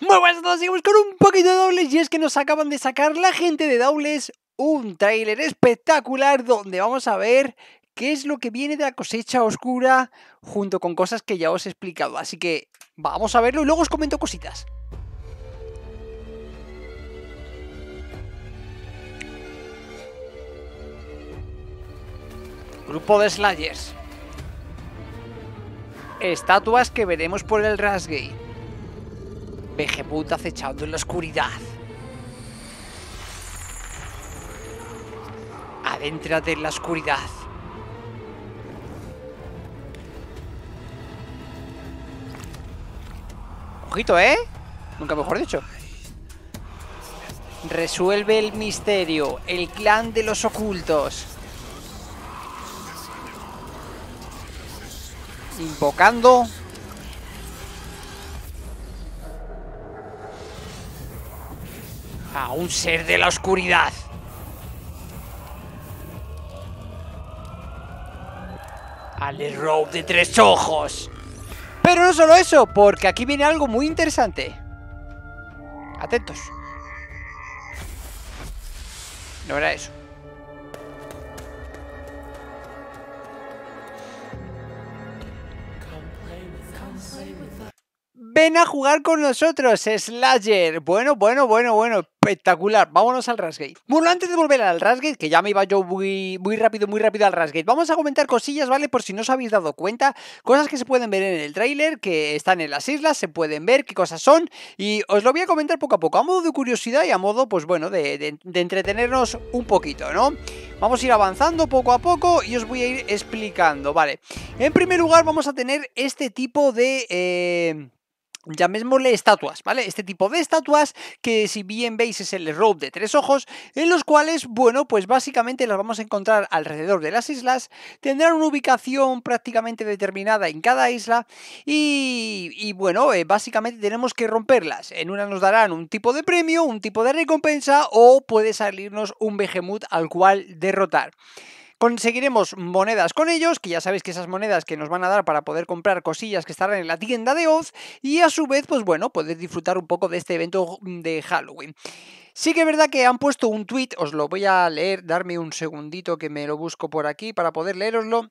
Muy buenas a todos, seguimos con un poquito de dobles y es que nos acaban de sacar la gente de dobles un tráiler espectacular donde vamos a ver qué es lo que viene de la cosecha oscura junto con cosas que ya os he explicado, así que vamos a verlo y luego os comento cositas. Grupo de Slayers. Estatuas que veremos por el Rasgate. Vejeput acechando en la oscuridad. Adéntrate en la oscuridad. Ojito, ¿eh? Nunca mejor dicho. Resuelve el misterio. El clan de los ocultos. Invocando a un ser de la oscuridad. Al Rogue de tres ojos. Pero no solo eso, porque aquí viene algo muy interesante. Atentos. No era eso. Ven a jugar con nosotros, Slayer. Bueno, bueno, bueno, bueno. Espectacular. Vámonos al Rasgate. Bueno, antes de volver al Rasgate, que ya me iba yo muy, muy rápido, muy rápido al Rasgate, vamos a comentar cosillas, ¿vale? Por si no os habéis dado cuenta. Cosas que se pueden ver en el tráiler, que están en las islas, se pueden ver, qué cosas son. Y os lo voy a comentar poco a poco, a modo de curiosidad y a modo, pues bueno, de, entretenernos un poquito, ¿no? Vamos a ir avanzando poco a poco y os voy a ir explicando, ¿vale? En primer lugar, vamos a tener este tipo de... Eh, llamémosle estatuas, ¿vale? Este tipo de estatuas que si bien veis es el rope de tres ojos, en los cuales, bueno, pues básicamente las vamos a encontrar alrededor de las islas, tendrán una ubicación prácticamente determinada en cada isla y, bueno, eh, básicamente tenemos que romperlas. En una nos darán un tipo de premio, un tipo de recompensa o puede salirnos un behemoth al cual derrotar. Conseguiremos monedas con ellos, que ya sabéis que esas monedas que nos van a dar para poder comprar cosillas que estarán en la tienda de Oz, y a su vez, pues bueno, poder disfrutar un poco de este evento de Halloween. Sí que es verdad que han puesto un tweet, os lo voy a leer, darme un segundito que me lo busco por aquí para poder leeroslo.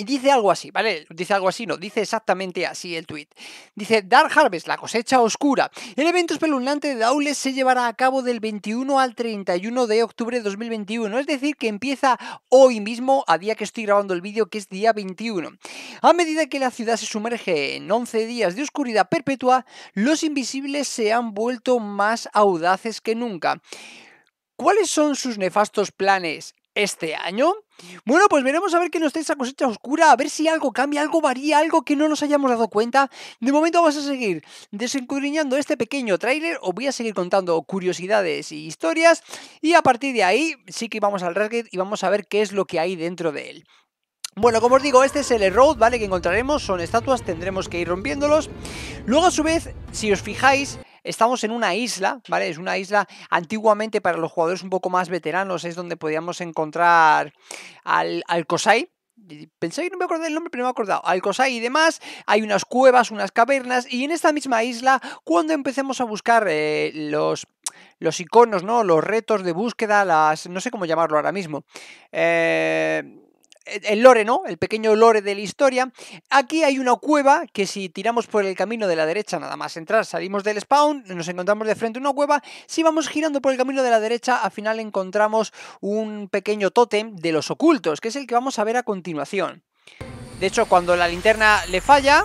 Y dice algo así, ¿vale? Dice algo así, no, dice exactamente así el tweet. Dice, Dark Harvest, la cosecha oscura. El evento espeluznante de Daules se llevará a cabo del 21 al 31 de octubre de 2021, es decir, que empieza hoy mismo, a día que estoy grabando el vídeo, que es día 21. A medida que la ciudad se sumerge en 11 días de oscuridad perpetua, los invisibles se han vuelto más audaces que nunca. ¿Cuáles son sus nefastos planes este año. Bueno, pues veremos a ver qué nos trae esa cosecha oscura, a ver si algo cambia, algo varía, algo que no nos hayamos dado cuenta. De momento vamos a seguir desencudriñando este pequeño tráiler, os voy a seguir contando curiosidades y e historias, y a partir de ahí sí que vamos al Racket y vamos a ver qué es lo que hay dentro de él. Bueno, como os digo, este es el road, ¿vale? Que encontraremos, son estatuas, tendremos que ir rompiéndolos. Luego, a su vez, si os fijáis, Estamos en una isla, ¿vale? Es una isla antiguamente para los jugadores un poco más veteranos, es donde podíamos encontrar al, al Kosai, Pensé que no me acordé del nombre, pero me he acordado. Kosai y demás, hay unas cuevas, unas cavernas, y en esta misma isla, cuando empecemos a buscar eh, los, los iconos, ¿no? Los retos de búsqueda, las. no sé cómo llamarlo ahora mismo. Eh el lore, ¿no? El pequeño lore de la historia. Aquí hay una cueva que si tiramos por el camino de la derecha, nada más entrar, salimos del spawn, nos encontramos de frente a una cueva. Si vamos girando por el camino de la derecha, al final encontramos un pequeño tótem de los ocultos, que es el que vamos a ver a continuación. De hecho, cuando la linterna le falla...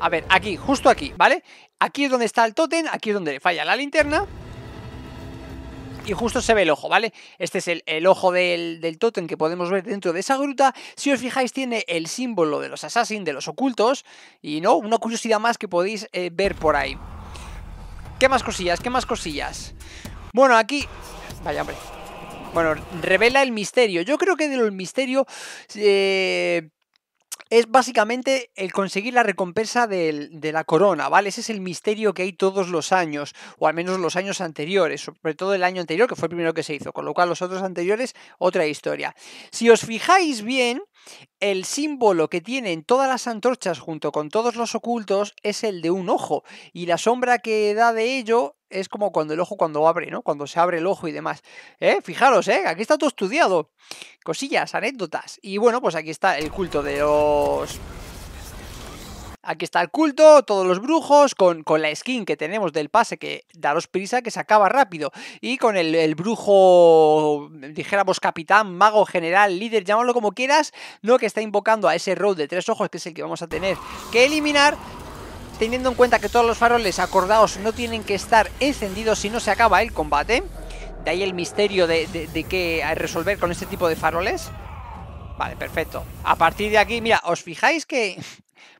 A ver, aquí, justo aquí, ¿vale? Aquí es donde está el tótem, aquí es donde le falla la linterna y justo se ve el ojo, ¿vale? Este es el, ojo del, del tótem que podemos ver dentro de esa gruta. Si os fijáis, tiene el símbolo de los assassins, de los ocultos, y no, una curiosidad más que podéis eh, ver por ahí. ¿Qué más cosillas? ¿Qué más cosillas? Bueno, aquí... Vaya, hombre. Bueno, revela el misterio. Yo creo que del misterio... Eh es básicamente el conseguir la recompensa de la corona, ¿vale? Ese es el misterio que hay todos los años, o al menos los años anteriores, sobre todo el año anterior, que fue el primero que se hizo, con lo cual los otros anteriores, otra historia. Si os fijáis bien, el símbolo que tienen todas las antorchas junto con todos los ocultos es el de un ojo, y la sombra que da de ello es como cuando el ojo cuando abre, ¿no? Cuando se abre el ojo y demás. ¿Eh? Fijaros, ¿eh? Aquí está todo estudiado. Cosillas, anécdotas. Y bueno, pues aquí está el culto de los Aquí está el culto, todos los brujos, con, la skin que tenemos del pase, que daros prisa, que se acaba rápido. Y con el, brujo, dijéramos, capitán, mago, general, líder, llámalo como quieras, ¿no? Que está invocando a ese road de tres ojos, que es el que vamos a tener que eliminar teniendo en cuenta que todos los faroles, acordados, no tienen que estar encendidos si no se acaba el combate. De ahí el misterio de, de, de qué resolver con este tipo de faroles. Vale, perfecto. A partir de aquí, mira, ¿os fijáis que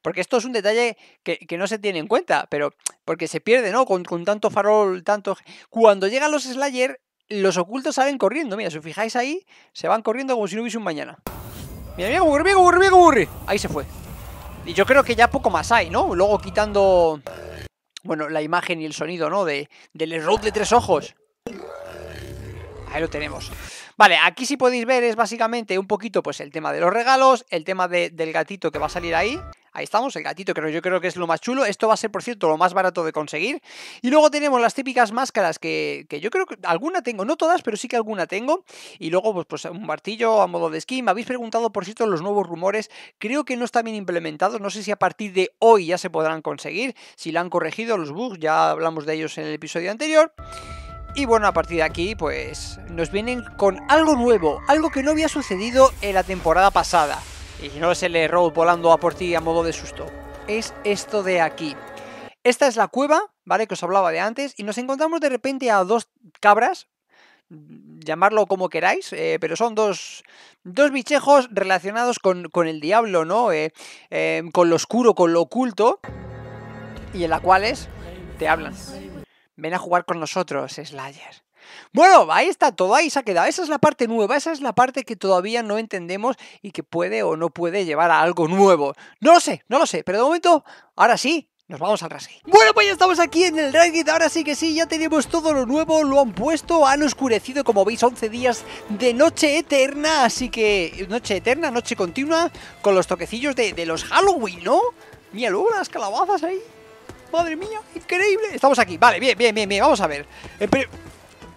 porque esto es un detalle que, no se tiene en cuenta, pero porque se pierde, ¿no? Con, tanto farol, tanto... Cuando llegan los Slayer, los ocultos salen corriendo. Mira, si os fijáis ahí, se van corriendo como si no hubiese un mañana. Mira, mira, burri, burri, mira burri. Ahí se fue. Y yo creo que ya poco más hay, ¿no? Luego quitando, bueno, la imagen y el sonido, ¿no? De, del error de tres ojos. Ahí lo tenemos. Vale, aquí si podéis ver es básicamente un poquito pues el tema de los regalos, el tema del gatito que va a salir ahí. Ahí estamos, el gatito que yo creo que es lo más chulo. Esto va a ser, por cierto, lo más barato de conseguir. Y luego tenemos las típicas máscaras que, yo creo que alguna tengo, no todas, pero sí que alguna tengo. Y luego, pues, pues un martillo a modo de skin. Me habéis preguntado, por cierto, los nuevos rumores. Creo que no están bien implementados. No sé si a partir de hoy ya se podrán conseguir. Si la han corregido los bugs, ya hablamos de ellos en el episodio anterior. Y bueno, a partir de aquí, pues nos vienen con algo nuevo, algo que no había sucedido en la temporada pasada y no se le road volando a por ti a modo de susto. Es esto de aquí. Esta es la cueva, ¿vale? Que os hablaba de antes, y nos encontramos de repente a dos cabras, llamarlo como queráis, eh, pero son dos, bichejos relacionados con, el diablo, ¿no? Eh, eh, con lo oscuro, con lo oculto, y en la cuales te hablan. Ven a jugar con nosotros, Slayer. Bueno, ahí está todo, ahí se ha quedado. Esa es la parte nueva, esa es la parte que todavía no entendemos y que puede o no puede llevar a algo nuevo. No lo sé, no lo sé, pero de momento, ahora sí, nos vamos al Racing. Bueno, pues ya estamos aquí en el Ranked, ahora sí que sí, ya tenemos todo lo nuevo, lo han puesto, han oscurecido, como veis, 11 días de noche eterna, así que noche eterna, noche continua, con los toquecillos de, los Halloween, ¿no? luego las calabazas ahí. Madre mía, increíble. Estamos aquí, vale, bien, bien, bien, vamos a ver. Eh,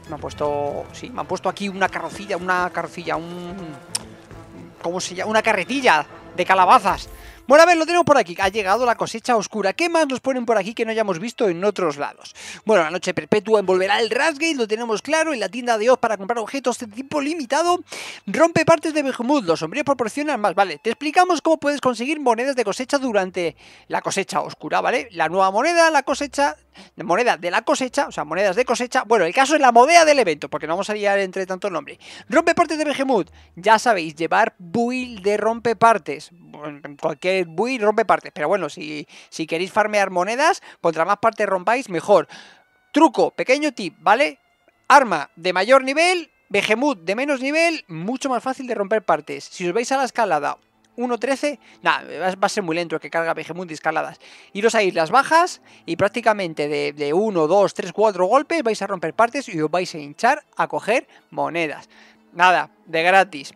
me han puesto, sí, me han puesto aquí una carrocilla, una carrocilla, un... ¿Cómo se llama? Una carretilla de calabazas. Bueno, a ver, lo tenemos por aquí. Ha llegado la cosecha oscura. ¿Qué más nos ponen por aquí que no hayamos visto en otros lados? Bueno, la noche perpetua envolverá el Rasgate, lo tenemos claro, en la tienda de Oz para comprar objetos de tipo limitado. Rompe partes de Behemoth, los sombreros proporcionan más. Vale, te explicamos cómo puedes conseguir monedas de cosecha durante la cosecha oscura, ¿vale? La nueva moneda, la cosecha, moneda de la cosecha, o sea, monedas de cosecha. Bueno, el caso es la moneda del evento, porque no vamos a liar entre tanto nombre. Rompe partes de Behemoth, ya sabéis, llevar build de rompe partes. en cualquier Voy rompe partes. Pero bueno, si, si queréis farmear monedas, contra más partes rompáis, mejor. Truco, pequeño tip, ¿vale? Arma de mayor nivel, Behemoth de menos nivel, mucho más fácil de romper partes. Si os veis a la escalada 1.13, nada, va a ser muy lento que carga Behemoth de escaladas. Iros a islas bajas y prácticamente de, de 1, 2, 3, 4 golpes vais a romper partes y os vais a hinchar a coger monedas. Nada, de gratis.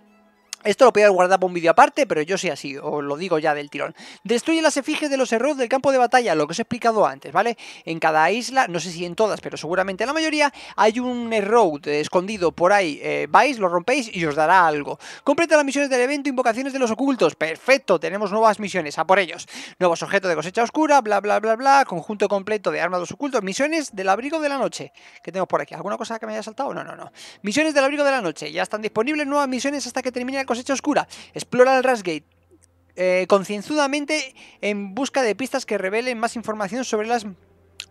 Esto lo podía guardar por un vídeo aparte, pero yo soy así, os lo digo ya del tirón. Destruye las efigies de los errores del campo de batalla, lo que os he explicado antes, ¿vale? En cada isla, no sé si en todas, pero seguramente en la mayoría, hay un error escondido por ahí. Eh, vais, lo rompéis y os dará algo. Completa las misiones del evento, invocaciones de los ocultos. Perfecto, tenemos nuevas misiones, a por ellos. Nuevos objetos de cosecha oscura, bla, bla, bla, bla. Conjunto completo de armas de ocultos. Misiones del abrigo de la noche. ¿Qué tengo por aquí? ¿Alguna cosa que me haya saltado? No, no, no. Misiones del abrigo de la noche. Ya están disponibles nuevas misiones hasta que termine el hecho oscura. Explora el Rasgate. Eh, concienzudamente en busca de pistas que revelen más información sobre las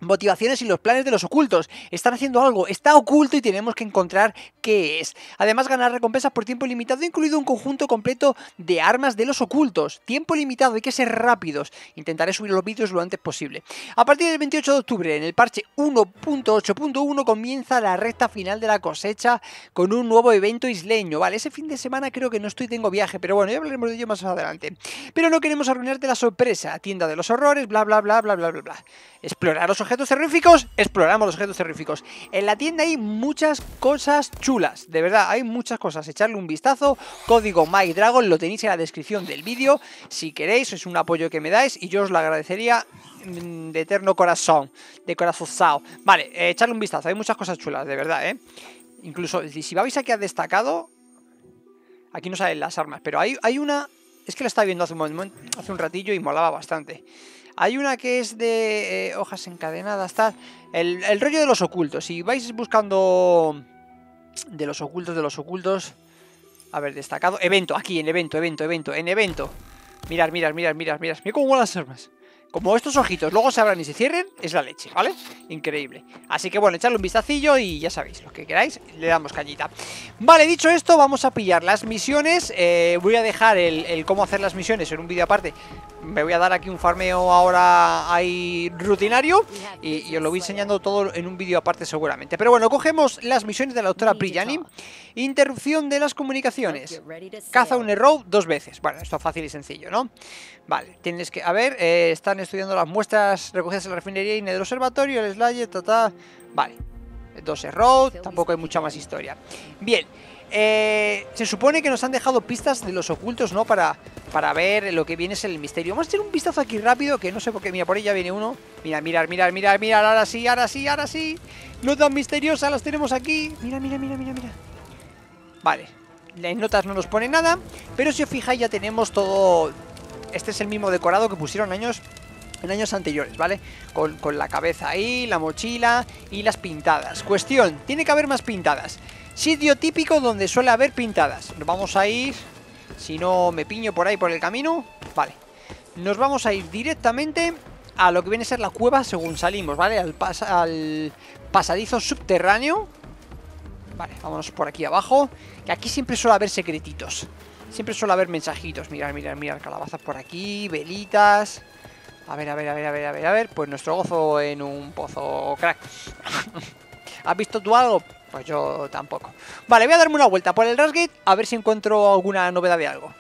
motivaciones y los planes de los ocultos. Están haciendo algo, está oculto y tenemos que encontrar qué es. Además, ganar recompensas por tiempo limitado, incluido un conjunto completo de armas de los ocultos. Tiempo limitado, hay que ser rápidos. Intentaré subir los vídeos lo antes posible. A partir del 28 de octubre, en el parche 1.8.1 comienza la recta final de la cosecha con un nuevo evento isleño. Vale, ese fin de semana creo que no estoy, tengo viaje, pero bueno, ya hablaremos de ello más adelante. Pero no queremos arruinarte la sorpresa. Tienda de los horrores, bla, bla, bla, bla, bla, bla, bla. Explorar los objetos objetos terríficos, exploramos los objetos terríficos. En la tienda hay muchas cosas chulas, de verdad, hay muchas cosas. Echarle un vistazo, código MyDragon, lo tenéis en la descripción del vídeo. Si queréis, es un apoyo que me dais y yo os lo agradecería mm, de eterno corazón, de corazón. Vale, eh, echarle un vistazo, hay muchas cosas chulas, de verdad, ¿eh? Incluso, si vais aquí ha destacado, aquí no salen las armas, pero hay, hay una... Es que la estaba viendo hace un, hace un ratillo y molaba bastante. Hay una que es de eh, hojas encadenadas, tal. El, rollo de los ocultos. Si vais buscando de los ocultos, de los ocultos. A ver, destacado. Evento, aquí, en evento, evento, evento, en evento. Mirar, mirad, mirar, mirar, mirar. Mira cómo las armas. Como estos ojitos luego se abran y se cierren, es la leche, ¿vale? Increíble. Así que bueno, echarle un vistacillo y ya sabéis, lo que queráis, le damos cañita. Vale, dicho esto, vamos a pillar las misiones. Eh, voy a dejar el, cómo hacer las misiones en un vídeo aparte. Me voy a dar aquí un farmeo ahora ahí rutinario y, os lo voy enseñando todo en un vídeo aparte seguramente. Pero bueno, cogemos las misiones de la doctora Priyani. Interrupción de las comunicaciones. Caza un error dos veces. Bueno, esto es fácil y sencillo, ¿no? Vale, tienes que... A ver, eh, están estudiando las muestras recogidas en la refinería y en el observatorio, el Slayer, ta Vale. entonces, Road, tampoco hay mucha más historia. Bien. Eh, se supone que nos han dejado pistas de los ocultos, ¿no? Para, para ver lo que viene es el misterio. Vamos a hacer un vistazo aquí rápido, que no sé por qué. Mira, por ahí ya viene uno. Mira, mirar, mirar, mirar, mirar. Ahora sí, ahora sí, ahora sí. Notas misteriosas las tenemos aquí. Mira, mira, mira, mira, mira. Vale. Las notas no nos pone nada. Pero si os fijáis, ya tenemos todo... Este es el mismo decorado que pusieron años en años anteriores, ¿vale? Con, la cabeza ahí, la mochila y las pintadas. Cuestión, tiene que haber más pintadas. Sitio típico donde suele haber pintadas. Nos vamos a ir, si no me piño por ahí por el camino, vale. Nos vamos a ir directamente a lo que viene a ser la cueva según salimos, ¿vale? Al, al pasadizo subterráneo. Vale, vámonos por aquí abajo. Que aquí siempre suele haber secretitos. Siempre suele haber mensajitos. Mirar, mirar, mirar. Calabazas por aquí, velitas. A ver, a ver, a ver, a ver, a ver, a ver. Pues nuestro gozo en un pozo crack. ¿Has visto tú algo? Pues yo tampoco. Vale, voy a darme una vuelta por el Rasgate a ver si encuentro alguna novedad de algo.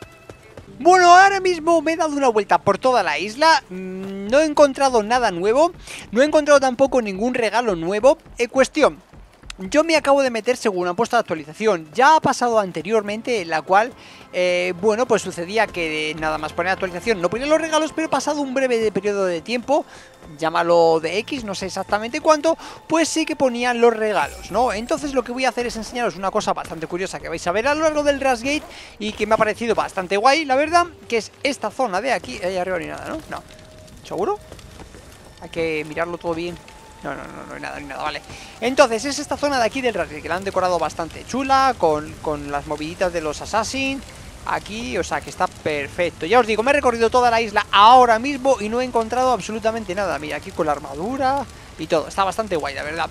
Bueno, ahora mismo me he dado una vuelta por toda la isla, mm, no he encontrado nada nuevo, no he encontrado tampoco ningún regalo nuevo. en eh, cuestión, yo me acabo de meter según han puesto de actualización. Ya ha pasado anteriormente, en la cual, eh, bueno, pues sucedía que nada más poner actualización no ponía los regalos, pero pasado un breve periodo de tiempo, llámalo de X, no sé exactamente cuánto, pues sí que ponían los regalos, ¿no? Entonces lo que voy a hacer es enseñaros una cosa bastante curiosa que vais a ver a lo largo del Rasgate y que me ha parecido bastante guay, la verdad, que es esta zona de aquí. Eh, ahí arriba ni nada, ¿no? No. ¿Seguro? Hay que mirarlo todo bien. No, no, no, no hay nada, ni nada, vale. Entonces, es esta zona de aquí del Rally que la han decorado bastante chula, con, con las moviditas de los Assassin. Aquí, o sea, que está perfecto. Ya os digo, me he recorrido toda la isla ahora mismo y no he encontrado absolutamente nada. Mira, aquí con la armadura y todo. Está bastante guay, la verdad.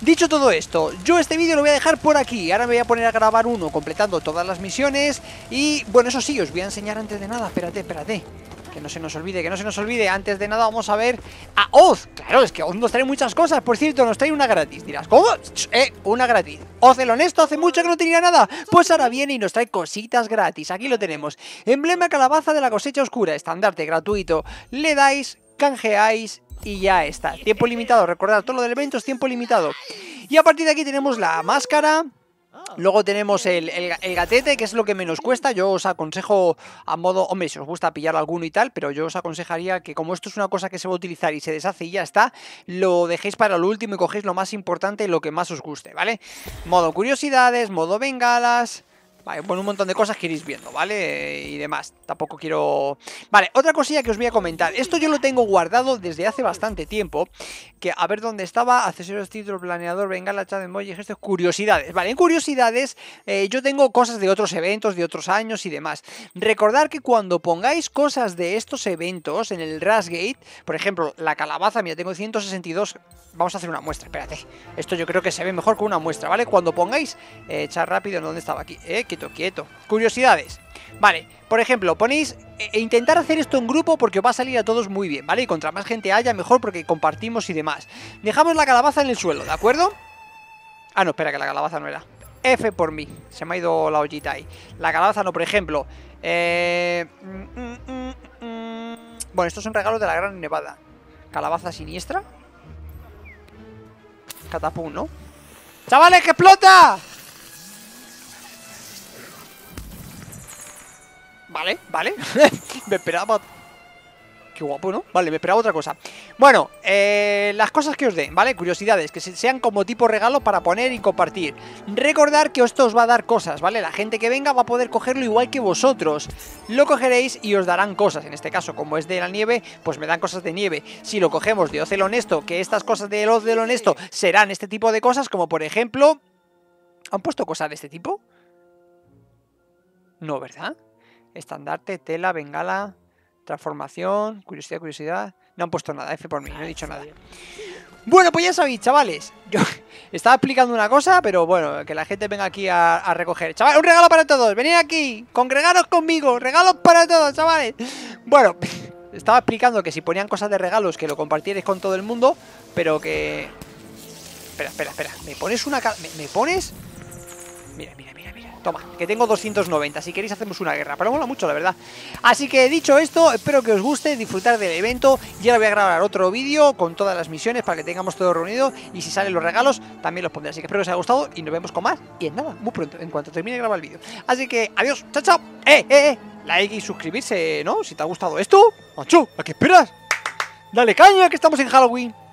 Dicho todo esto, yo este vídeo lo voy a dejar por aquí, ahora me voy a poner a grabar uno completando todas las misiones y bueno, eso sí, os voy a enseñar antes de nada, espérate, espérate, que no se nos olvide, que no se nos olvide. Antes de nada vamos a ver a Oz. Claro, es que Oz nos trae muchas cosas. Por cierto, nos trae una gratis. Dirás, ¿cómo? Eh, una gratis. Oz el honesto hace mucho que no tenía nada. Pues ahora viene y nos trae cositas gratis. Aquí lo tenemos. Emblema calabaza de la cosecha oscura. Estandarte gratuito. Le dais, canjeáis y ya está. Tiempo limitado. Recordad, todo lo del evento es tiempo limitado. Y a partir de aquí tenemos la máscara Ah. Luego tenemos el, gatete, que es lo que menos cuesta. Yo os aconsejo a modo, hombre, si os gusta pillar alguno y tal, pero yo os aconsejaría que como esto es una cosa que se va a utilizar y se deshace y ya está, lo dejéis para lo último y cogéis lo más importante y lo que más os guste, ¿vale? Modo curiosidades, modo bengalas... Vale, bueno, un montón de cosas que iréis viendo, ¿vale? Y demás, tampoco quiero... Vale, otra cosilla que os voy a comentar. Esto yo lo tengo guardado desde hace bastante tiempo. Que a ver dónde estaba, accesorios, título, planeador, venga, la chat, emoji, gestos, curiosidades. Vale, en curiosidades eh, yo tengo cosas de otros eventos, de otros años y demás. Recordar que cuando pongáis cosas de estos eventos en el Rasgate, por ejemplo, la calabaza, mira, tengo 162... Vamos a hacer una muestra, espérate. Esto yo creo que se ve mejor con una muestra, ¿vale? Cuando pongáis... Eh, echar rápido, ¿dónde estaba aquí? Eh, que quieto, quieto. Curiosidades. Vale, por ejemplo, ponéis eh, e intentar hacer esto en grupo porque os va a salir a todos muy bien, ¿vale? Y contra más gente haya, mejor porque compartimos y demás. Dejamos la calabaza en el suelo, ¿de acuerdo? Ah, no, espera, que la calabaza no era. F por mí. Se me ha ido la ollita ahí. La calabaza no, por ejemplo. Eh... Mm, mm, mm, esto es un bueno, estos son regalos de la Gran Nevada. Calabaza siniestra. Catapum, ¿no? ¡Chavales, que explota! Vale, vale. me esperaba... Qué guapo, ¿no? Vale, me esperaba otra cosa. Bueno, eh, las cosas que os den, ¿vale? Curiosidades, que sean como tipo regalo para poner y compartir. Recordar que esto os va a dar cosas, ¿vale? La gente que venga va a poder cogerlo igual que vosotros. Lo cogeréis y os darán cosas. En este caso, como es de la nieve, pues me dan cosas de nieve. Si lo cogemos de el Honesto, que estas cosas de lo Honesto serán este tipo de cosas, como por ejemplo... ¿Han puesto cosas de este tipo? No, ¿verdad? estandarte, tela, bengala, transformación, curiosidad, curiosidad. No han puesto nada, F por mí, no he dicho nada. Bueno, pues ya sabéis, chavales. Yo estaba explicando una cosa, pero bueno, que la gente venga aquí a, recoger. Chavales, un regalo para todos. Venid aquí, congregaros conmigo. Regalos para todos, chavales. Bueno, estaba explicando que si ponían cosas de regalos, que lo compartierais con todo el mundo, pero que... Espera, espera, espera. ¿Me pones una... me pones? Mira, mira, Toma, que tengo 290. Si queréis hacemos una guerra, pero mola mucho, la verdad. Así que dicho esto, espero que os guste disfrutar del evento. Ya ahora voy a grabar otro vídeo con todas las misiones para que tengamos todo reunido. Y si salen los regalos, también los pondré. Así que espero que os haya gustado y nos vemos con más. Y en nada, muy pronto, en cuanto termine de grabar el vídeo. Así que adiós, chao, chao. Eh, eh, eh. Like y suscribirse, ¿no? Si te ha gustado esto, Machu, ¿a qué esperas? Dale caña, que estamos en Halloween.